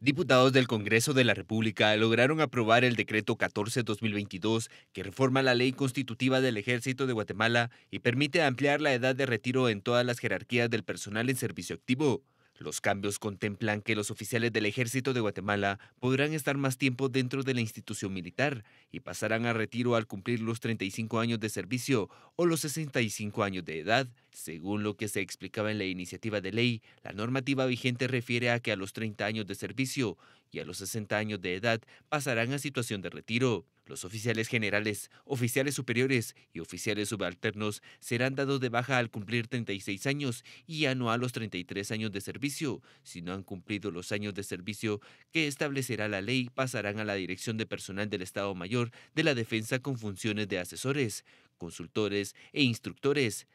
Diputados del Congreso de la República lograron aprobar el decreto 14-2022 que reforma la ley constitutiva del Ejército de Guatemala y permite ampliar la edad de retiro en todas las jerarquías del personal en servicio activo. Los cambios contemplan que los oficiales del ejército de Guatemala podrán estar más tiempo dentro de la institución militar y pasarán a retiro al cumplir los 35 años de servicio o los 65 años de edad. Según lo que se explicaba en la iniciativa de ley, la normativa vigente refiere a que a los 30 años de servicio y a los 60 años de edad pasarán a situación de retiro. Los oficiales generales, oficiales superiores y oficiales subalternos serán dados de baja al cumplir 36 años y ya no a los 33 años de servicio. Si no han cumplido los años de servicio que establecerá la ley, pasarán a la Dirección de Personal del Estado Mayor de la Defensa con funciones de asesores, consultores e instructores.